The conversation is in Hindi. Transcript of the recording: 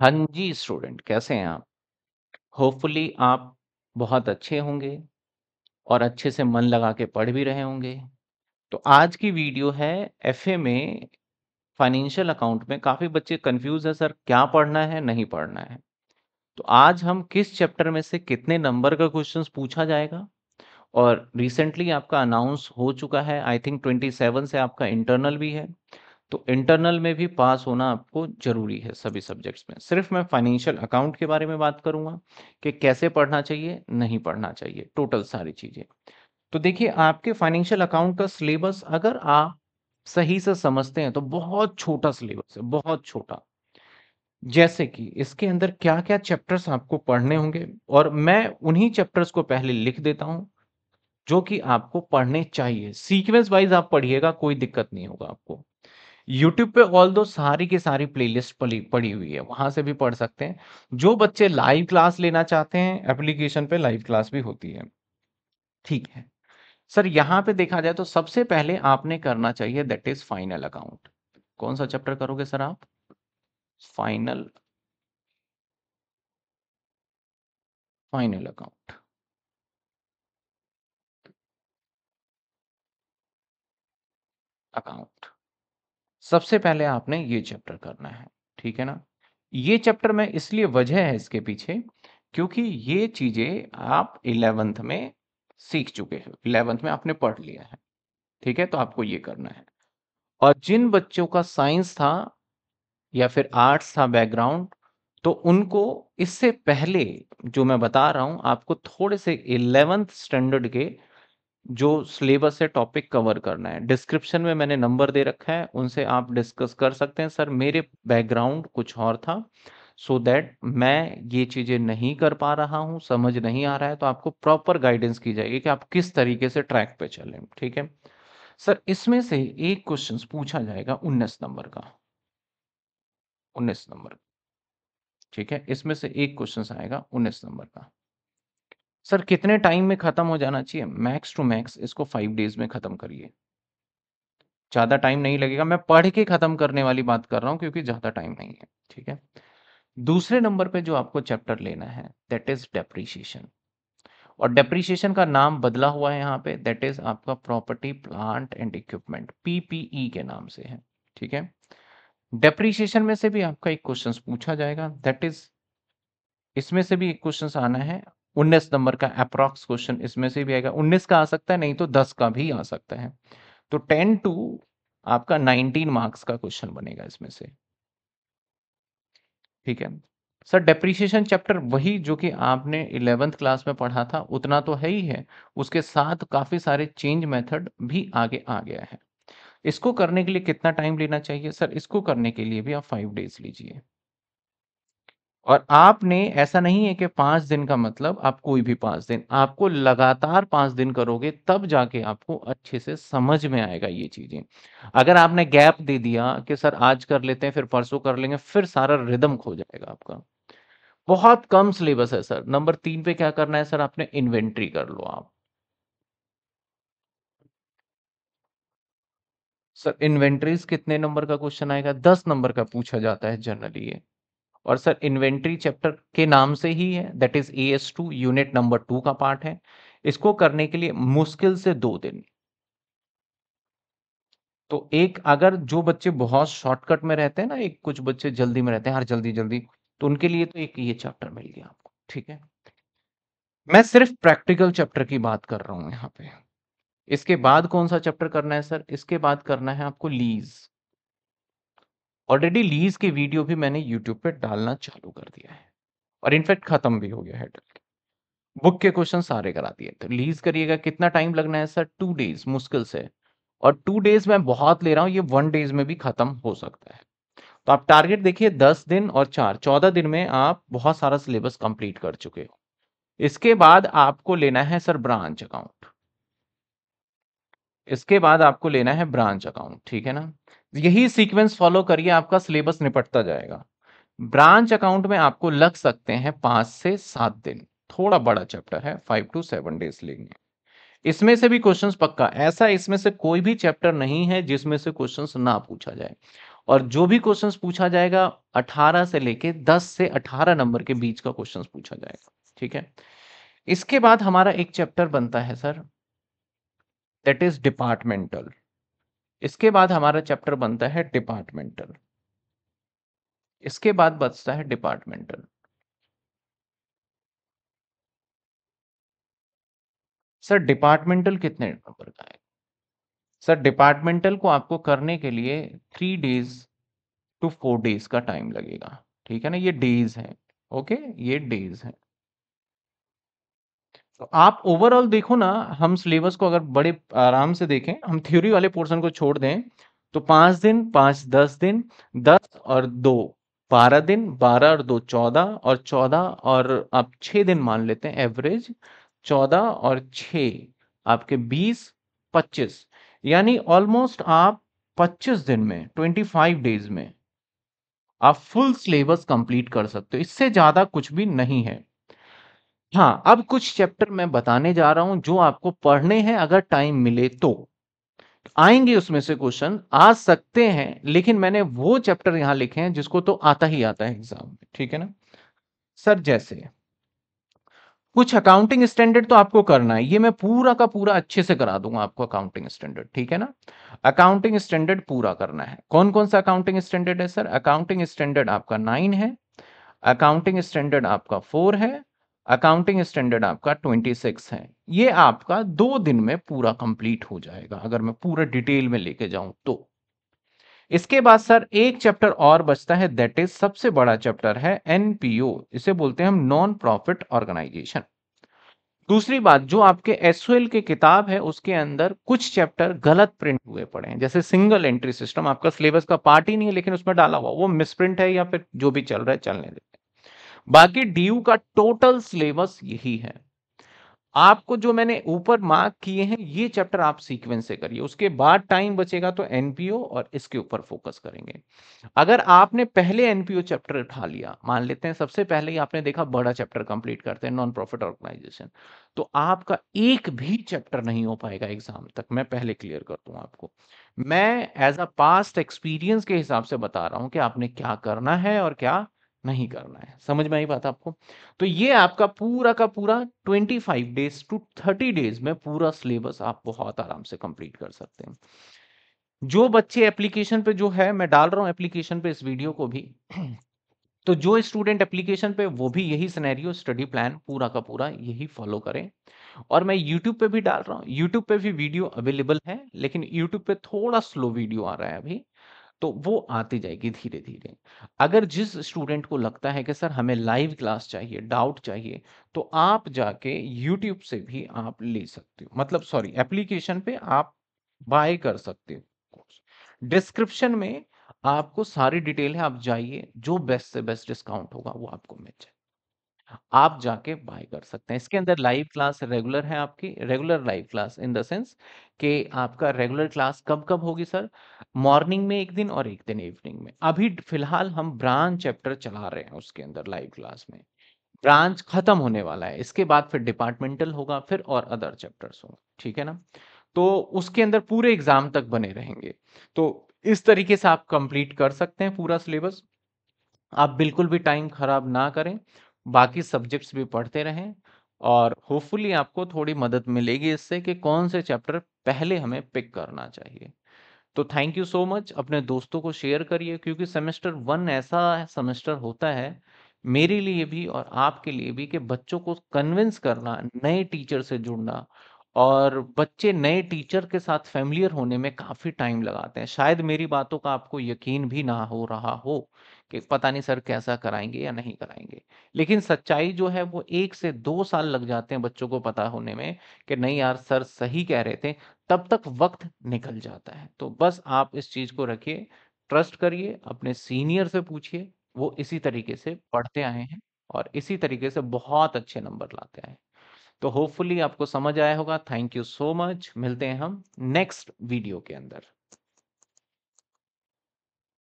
हाँ जी स्टूडेंट कैसे हैं आप होपफुली आप बहुत अच्छे होंगे और अच्छे से मन लगा के पढ़ भी रहे होंगे तो आज की वीडियो है एफए में फाइनेंशियल अकाउंट में काफ़ी बच्चे कंफ्यूज है सर क्या पढ़ना है नहीं पढ़ना है तो आज हम किस चैप्टर में से कितने नंबर का क्वेश्चंस पूछा जाएगा और रिसेंटली आपका अनाउंस हो चुका है आई थिंक ट्वेंटी से आपका इंटरनल भी है तो इंटरनल में भी पास होना आपको जरूरी है सभी सब्जेक्ट्स में सिर्फ मैं फाइनेंशियल अकाउंट के बारे में बात करूंगा कि कैसे पढ़ना चाहिए नहीं पढ़ना चाहिए टोटल सारी चीज़ें तो देखिए आपके फाइनेंशियल अकाउंट का सिलेबस अगर आप सही से समझते हैं तो बहुत छोटा सिलेबस है बहुत छोटा जैसे कि इसके अंदर क्या क्या चैप्टर्स आपको पढ़ने होंगे और मैं उन्हीं चैप्टर्स को पहले लिख देता हूं जो कि आपको पढ़ने चाहिए सीक्वेंस वाइज आप पढ़िएगा कोई दिक्कत नहीं होगा आपको यूट्यूब पे ऑल दो सारी की सारी प्लेलिस्ट पड़ी हुई है वहां से भी पढ़ सकते हैं जो बच्चे लाइव क्लास लेना चाहते हैं एप्लीकेशन पे लाइव क्लास भी होती है ठीक है सर यहाँ पे देखा जाए तो सबसे पहले आपने करना चाहिए दैट इज फाइनल अकाउंट कौन सा चैप्टर करोगे सर आप फाइनल फाइनल अकाउंट अकाउंट सबसे पहले आपने ये चैप्टर करना है ठीक है ना ये चैप्टर में इसलिए वजह है इसके पीछे क्योंकि ये चीज़ें आप इलेवेंथ में सीख चुके हो इलेवेंथ में आपने पढ़ लिया है ठीक है तो आपको ये करना है और जिन बच्चों का साइंस था या फिर आर्ट्स था बैकग्राउंड तो उनको इससे पहले जो मैं बता रहा हूं आपको थोड़े से इलेवेंथ स्टैंडर्ड के जो सिलेबस से टॉपिक कवर करना है डिस्क्रिप्शन में मैंने नंबर दे रखा है उनसे आप डिस्कस कर सकते हैं सर मेरे बैकग्राउंड कुछ और था सो so दैट मैं ये चीज़ें नहीं कर पा रहा हूँ समझ नहीं आ रहा है तो आपको प्रॉपर गाइडेंस की जाएगी कि आप किस तरीके से ट्रैक पे चलें ठीक है सर इसमें से एक क्वेश्चन पूछा जाएगा उन्नीस नंबर का उन्नीस नंबर ठीक है इसमें से एक क्वेश्चन आएगा उन्नीस नंबर का सर कितने टाइम में ख़त्म हो जाना चाहिए मैक्स टू मैक्स इसको फाइव डेज में ख़त्म करिए ज़्यादा टाइम नहीं लगेगा मैं पढ़ के ख़त्म करने वाली बात कर रहा हूं क्योंकि ज़्यादा टाइम नहीं है ठीक है दूसरे नंबर पे जो आपको चैप्टर लेना है दैट इज़ डेप्रीशिएशन और डेप्रीशिएशन का नाम बदला हुआ है यहाँ पे दैट इज़ आपका property plant and equipment PPE के नाम से है ठीक है डेप्रीशिएशन में से भी आपका एक क्वेश्चन पूछा जाएगा दैट इज़ इसमें से भी एक क्वेश्चन आना है उन्नीस नंबर का अप्रॉक्स क्वेश्चन इसमें से भी आएगा उन्नीस का आ सकता है नहीं तो दस का भी आ सकता है तो टेन टू आपका नाइनटीन मार्क्स का क्वेश्चन बनेगा इसमें से ठीक है सर डेप्रीशिएशन चैप्टर वही जो कि आपने इलेवेंथ क्लास में पढ़ा था उतना तो है ही है उसके साथ काफ़ी सारे चेंज मेथड भी आगे आ गया है इसको करने के लिए कितना टाइम लेना चाहिए सर इसको करने के लिए भी आप फाइव डेज लीजिए और आपने ऐसा नहीं है कि पांच दिन का मतलब आप कोई भी पांच दिन, आपको लगातार पांच दिन करोगे तब जाके आपको अच्छे से समझ में आएगा ये चीज़ें। अगर आपने गैप दे दिया कि सर आज कर लेते हैं, फिर परसों कर लेंगे, फिर सारा रिदम खो जाएगा आपका। बहुत कम सिलेबस है सर, नंबर तीन पे क्या करना है सर आपने इन्वेंट्री कर लो आप। सर इन्वेंट्रीज कितने नंबर का क्वेश्चन आएगा? दस नंबर का पूछा जाता है जनरली ये। और सर इन्वेंट्री चैप्टर के नाम से ही है that is A S two unit number two का पार्ट है इसको करने के लिए मुश्किल से दो दिन तो एक अगर जो बच्चे बहुत शॉर्टकट में रहते हैं ना एक कुछ बच्चे जल्दी में रहते हैं हर जल्दी जल्दी तो उनके लिए तो एक ये चैप्टर मिल गया आपको ठीक है मैं सिर्फ प्रैक्टिकल चैप्टर की बात कर रहा हूं यहाँ पे इसके बाद कौन सा चैप्टर करना है सर इसके बाद करना है आपको लीज ऑलरेडी लीज के वीडियो भी मैंने यूट्यूब पे डालना चालू कर दिया है और इनफैक्ट खत्म भी हो गया है बुक के क्वेश्चन सारे करा दिए तो लीज करिएगा कितना टाइम लगना है सर टू डेज मुश्किल से और टू डेज मैं बहुत ले रहा हूँ ये वन डेज में भी खत्म हो सकता है तो आप टारगेट देखिए दस दिन और चार चौदह दिन में आप बहुत सारा सिलेबस कंप्लीट कर चुके हो इसके बाद आपको लेना है सर ब्रांच अकाउंट इसके बाद आपको लेना है ब्रांच अकाउंट ठीक है ना यही सीक्वेंस फॉलो करिए आपका सिलेबस निपटता जाएगा ब्रांच अकाउंट में आपको लग सकते हैं पांच से सात दिन थोड़ा बड़ा चैप्टर है फाइव टू सेवन डेज लेंगे इसमें से भी क्वेश्चंस पक्का ऐसा इसमें से कोई भी चैप्टर नहीं है जिसमें से क्वेश्चंस ना पूछा जाए और जो भी क्वेश्चंस पूछा जाएगा 18 से लेके 10 से 18 नंबर के बीच का क्वेश्चंस पूछा जाएगा ठीक है इसके बाद हमारा एक चैप्टर बनता है सर दैट इज डिपार्टमेंटल इसके बाद हमारा चैप्टर बनता है डिपार्टमेंटल इसके बाद बचता है डिपार्टमेंटल सर डिपार्टमेंटल कितने नंबर का है सर डिपार्टमेंटल को आपको करने के लिए three days to four days का टाइम लगेगा ठीक है ना ये डेज है ओके ये डेज है तो आप ओवरऑल देखो ना हम सिलेबस को अगर बड़े आराम से देखें हम थ्योरी वाले पोर्शन को छोड़ दें तो पांच दिन पाँच दस दिन दस और दो बारह दिन बारह और दो चौदह और चौदह और आप छह दिन मान लेते हैं एवरेज चौदह और छ आपके बीस पच्चीस यानी ऑलमोस्ट आप पच्चीस दिन में ट्वेंटी फाइव डेज में आप फुल सिलेबस कंप्लीट कर सकते हो इससे ज़्यादा कुछ भी नहीं है हाँ, अब कुछ चैप्टर मैं बताने जा रहा हूं जो आपको पढ़ने हैं अगर टाइम मिले तो। आएंगे उसमें से क्वेश्चन, आ सकते हैं लेकिन मैंने वो चैप्टर यहां लिखे हैं जिसको तो आता ही आता है एग्ज़ाम में, ठीक है ना? सर जैसे कुछ अकाउंटिंग स्टैंडर्ड तो आपको करना है, ये मैं पूरा का पूरा अच्छे से करा दूंगा आपको अकाउंटिंग स्टैंडर्ड, ठीक है ना? अकाउंटिंग स्टैंडर्ड पूरा करना है। कौन-कौन सा अकाउंटिंग स्टैंडर्ड है सर? अकाउंटिंग स्टैंडर्ड आपका नाइन है, अकाउंटिंग स्टैंडर्ड आपका फोर है अकाउंटिंग स्टैंडर्ड आपका 26 है ये आपका दो दिन में पूरा कंप्लीट हो जाएगा अगर मैं पूरा डिटेल में लेके जाऊं तो इसके बाद सर एक चैप्टर और बचता है दैट इज सबसे बड़ा चैप्टर है एनपीओ इसे बोलते हैं हम नॉन प्रॉफिट ऑर्गेनाइजेशन दूसरी बात जो आपके एस के किताब है उसके अंदर कुछ चैप्टर गलत प्रिंट हुए पड़े हैं जैसे सिंगल एंट्री सिस्टम आपका सिलेबस का पार्ट ही नहीं है लेकिन उसमें डाला हुआ वो मिसप्रिंट है या फिर जो भी चल रहा है चलने दे बाकी डीयू का टोटल सिलेबस यही है आपको जो मैंने ऊपर मार्क किए हैं ये चैप्टर आप सीक्वेंस से करिए उसके बाद टाइम बचेगा तो एनपीओ और इसके ऊपर फोकस करेंगे अगर आपने पहले एनपीओ चैप्टर उठा लिया मान लेते हैं सबसे पहले ही आपने देखा बड़ा चैप्टर कंप्लीट करते हैं नॉन प्रॉफिट ऑर्गेनाइजेशन तो आपका एक भी चैप्टर नहीं हो पाएगा एग्जाम तक मैं पहले क्लियर कर दूँ आपको मैं एज अ पास्ट एक्सपीरियंस के हिसाब से बता रहा हूं कि आपने क्या करना है और क्या नहीं करना है समझ में आई बात आपको तो ये आपका पूरा का पूरा 25 डेज टू 30 डेज में पूरा सिलेबस आप बहुत आराम से कंप्लीट कर सकते हैं जो बच्चे एप्लीकेशन पे जो है मैं डाल रहा हूँ एप्लीकेशन पे इस वीडियो को भी तो जो स्टूडेंट एप्लीकेशन पे वो भी यही सिनेरियो स्टडी प्लान पूरा का पूरा यही फॉलो करें और मैं यूट्यूब पे भी डाल रहा हूँ यूट्यूब पे भी वीडियो अवेलेबल है लेकिन यूट्यूब पे थोड़ा स्लो वीडियो आ रहा है अभी तो वो आती जाएगी धीरे धीरे अगर जिस स्टूडेंट को लगता है कि सर हमें लाइव क्लास चाहिए डाउट चाहिए तो आप जाके यूट्यूब से भी आप ले सकते हो मतलब सॉरी एप्लीकेशन पे आप बाय कर सकते हो डिस्क्रिप्शन में आपको सारी डिटेल है आप जाइए जो बेस्ट से बेस्ट डिस्काउंट होगा वो आपको मिल जाए आप जाके बाय कर सकते हैं इसके अंदर लाइव क्लास रेगुलर है आपकी regular live class in the sense कि आपका रेगुलर क्लास कब कब होगी सर मॉर्निंग में एक दिन और एक दिन इवनिंग में अभी फिलहाल हम ब्रांच चैप्टर चला रहे हैं उसके अंदर लाइव क्लास में ब्रांच खत्म होने वाला है इसके बाद फिर डिपार्टमेंटल होगा फिर और अदर चैप्टर्स होगा ठीक है ना तो उसके अंदर पूरे एग्जाम तक बने रहेंगे तो इस तरीके से आप कंप्लीट कर सकते हैं पूरा सिलेबस आप बिल्कुल भी टाइम खराब ना करें बाकी सब्जेक्ट्स भी पढ़ते रहें और होपफुली आपको थोड़ी मदद मिलेगी इससे कि कौन से चैप्टर पहले हमें पिक करना चाहिए तो थैंक यू सो मच अपने दोस्तों को शेयर करिए क्योंकि सेमेस्टर वन ऐसा सेमेस्टर होता है मेरे लिए भी और आपके लिए भी कि बच्चों को कन्विंस करना नए टीचर से जुड़ना और बच्चे नए टीचर के साथ फैमिलियर होने में काफ़ी टाइम लगाते हैं शायद मेरी बातों का आपको यकीन भी ना हो रहा हो कि पता नहीं सर कैसा कराएंगे या नहीं कराएंगे लेकिन सच्चाई जो है वो एक से दो साल लग जाते हैं बच्चों को पता होने में कि नहीं यार सर सही कह रहे थे तब तक वक्त निकल जाता है तो बस आप इस चीज़ को रखिए ट्रस्ट करिए अपने सीनियर से पूछिए वो इसी तरीके से पढ़ते आए हैं और इसी तरीके से बहुत अच्छे नंबर लाते आए हैं तो होपफुली आपको समझ आया होगा थैंक यू सो मच मिलते हैं हम नेक्स्ट वीडियो के अंदर